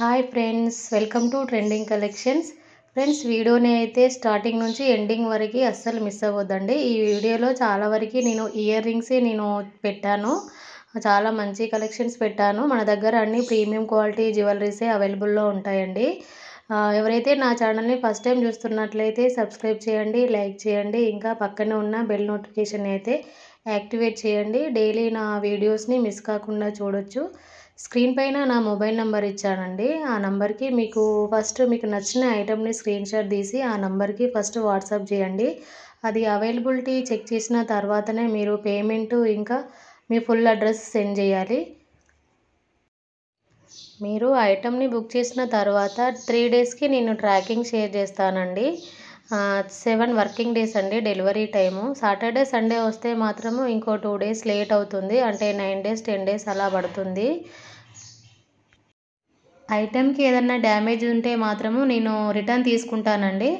hi friends welcome to trending collections friends వీడియోని అయితే starting నుంచి ఎండింగ్ వరకు అస్సలు మిస్ అవ్వద్దండి ఈ వీడియోలో చాలా వరకు నేను ఇయర్ రింగ్స్ నేను పెట్టాను చాలా మంచి కలెక్షన్స్ పెట్టాను మన దగ్గర అన్ని ప్రీమియం క్వాలిటీ జ్యువెలరీసే అవైలబుల్లో ఉంటాయండి ఎవరైతే నా ఛానల్ని ఫస్ట్ టైం చూస్తున్నట్లయితే సబ్స్క్రైబ్ చేయండి లైక్ చేయండి ఇంకా పక్కనే ఉన్న బెల్ నోటిఫికేషన్ అయితే యాక్టివేట్ చేయండి డైలీ నా వీడియోస్ని మిస్ కాకుండా చూడొచ్చు స్క్రీన్ పైన నా మొబైల్ నెంబర్ ఇచ్చానండి ఆ నెంబర్కి మీకు ఫస్ట్ మీకు నచ్చిన ఐటమ్ని స్క్రీన్ షాట్ తీసి ఆ నెంబర్కి ఫస్ట్ వాట్సాప్ చేయండి అది అవైలబిలిటీ చెక్ చేసిన తర్వాతనే మీరు పేమెంట్ ఇంకా మీ ఫుల్ అడ్రస్ సెండ్ చేయాలి మీరు ఐటమ్ని బుక్ చేసిన తర్వాత త్రీ డేస్కి నేను ట్రాకింగ్ షేర్ చేస్తానండి సెవెన్ వర్కింగ్ డేస్ అండి డెలివరీ టైము సాటర్డే సండే వస్తే మాత్రము ఇంకో టూ డేస్ లేట్ అవుతుంది అంటే నైన్ డేస్ టెన్ డేస్ అలా పడుతుంది ఐటెంకి ఏదన్నా డ్యామేజ్ ఉంటే మాత్రము నేను రిటర్న్ తీసుకుంటానండి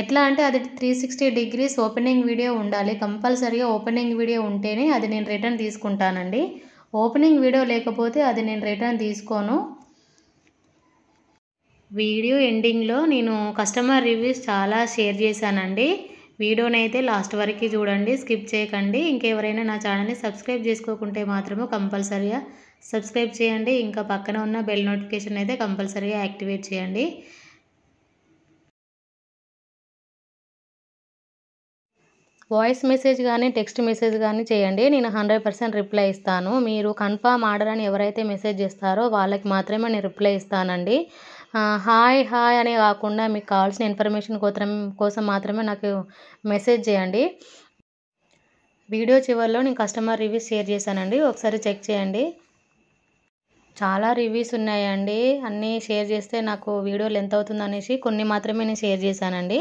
ఎట్లా అంటే అది three sixty degrees opening video ఉండాలి కంపల్సరీగా ఓపెనింగ్ వీడియో ఉంటేనే అది నేను రిటర్న్ తీసుకుంటానండి ఓపెనింగ్ వీడియో లేకపోతే అది నేను రిటర్న్ తీసుకోను వీడియో ఎండింగ్లో నేను కస్టమర్ రివ్యూస్ చాలా షేర్ చేశానండి వీడియోనైతే లాస్ట్ వరకు చూడండి స్కిప్ చేయకండి ఇంకెవరైనా నా ఛానల్ని సబ్స్క్రైబ్ చేసుకోకుంటే మాత్రము కంపల్సరీగా సబ్స్క్రైబ్ చేయండి ఇంకా పక్కన ఉన్న బెల్ నోటిఫికేషన్ అయితే కంపల్సరీగా యాక్టివేట్ చేయండి వాయిస్ మెసేజ్ కానీ టెక్స్ట్ మెసేజ్ కానీ చేయండి నేను హండ్రెడ్ పర్సెంట్ రిప్లై ఇస్తాను మీరు కన్ఫామ్ ఆర్డర్ అని ఎవరైతే మెసేజ్ చేస్తారో వాళ్ళకి మాత్రమే నేను రిప్లై ఇస్తానండి హాయ్ హాయ్ అని కాకుండా మీకు కావాల్సిన ఇన్ఫర్మేషన్ కోసం కోసం మాత్రమే నాకు మెసేజ్ చేయండి వీడియో చివరిలో నేను కస్టమర్ రివ్యూస్ షేర్ చేశానండి ఒకసారి చెక్ చేయండి చాలా రివ్యూస్ ఉన్నాయండి అన్నీ షేర్ చేస్తే నాకు వీడియో లెంత్ అవుతుంది అనేసి కొన్ని మాత్రమే నేను షేర్ చేశానండి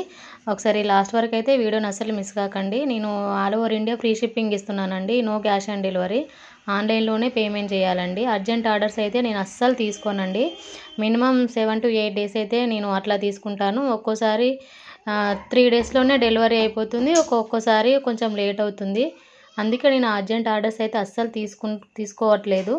ఒకసారి లాస్ట్ వరకు అయితే వీడియోని అసలు మిస్ కాకండి నేను all over India free shipping ఇస్తున్నానండి నో క్యాష్ ఆన్ డెలివరీ ఆన్లైన్లోనే పేమెంట్ చేయాలండి అర్జెంట్ ఆర్డర్స్ అయితే నేను అస్సలు తీసుకోనండి minimum seven to eight days అయితే నేను అట్లా తీసుకుంటాను ఒక్కోసారి త్రీ డేస్లోనే డెలివరీ అయిపోతుంది ఒక్కొక్కసారి కొంచెం లేట్ అవుతుంది అందుకే నేను అర్జెంట్ ఆర్డర్స్ అయితే అస్సలు తీసుకు తీసుకోవట్లేదు